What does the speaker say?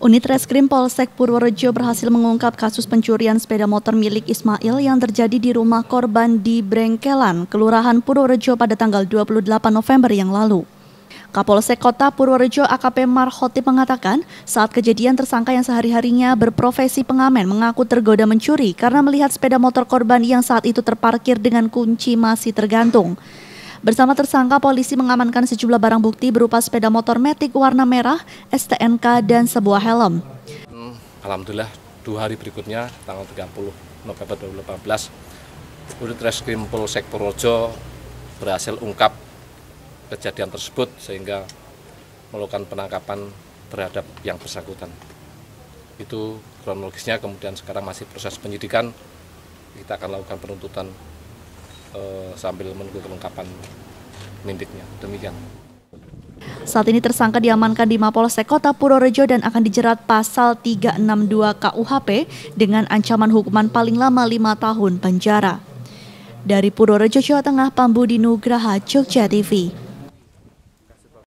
Unit Reskrim Polsek Purworejo berhasil mengungkap kasus pencurian sepeda motor milik Ismail yang terjadi di rumah korban di Brengkelan, Kelurahan Purworejo pada tanggal 28 November yang lalu. Kapolsek Kota Purworejo AKP Marhoti mengatakan, saat kejadian tersangka yang sehari-harinya berprofesi pengamen mengaku tergoda mencuri karena melihat sepeda motor korban yang saat itu terparkir dengan kunci masih tergantung. Bersama tersangka, polisi mengamankan sejumlah barang bukti berupa sepeda motor metik warna merah, STNK, dan sebuah helm. Hmm, Alhamdulillah, dua hari berikutnya, tanggal 30 November 2018, Unit Reskrim Polsek Purworejo berhasil ungkap kejadian tersebut sehingga melakukan penangkapan terhadap yang bersangkutan. Itu kronologisnya kemudian sekarang masih proses penyidikan, kita akan lakukan penuntutan eh, sambil menunggu kelengkapan nindiknya. Demikian. Saat ini tersangka diamankan di Mapolsek Kota Purworejo dan akan dijerat pasal 362 KUHP dengan ancaman hukuman paling lama 5 tahun penjara. Dari Purworejo, Jawa Tengah, Pambudi Nugraha, Jogja TV.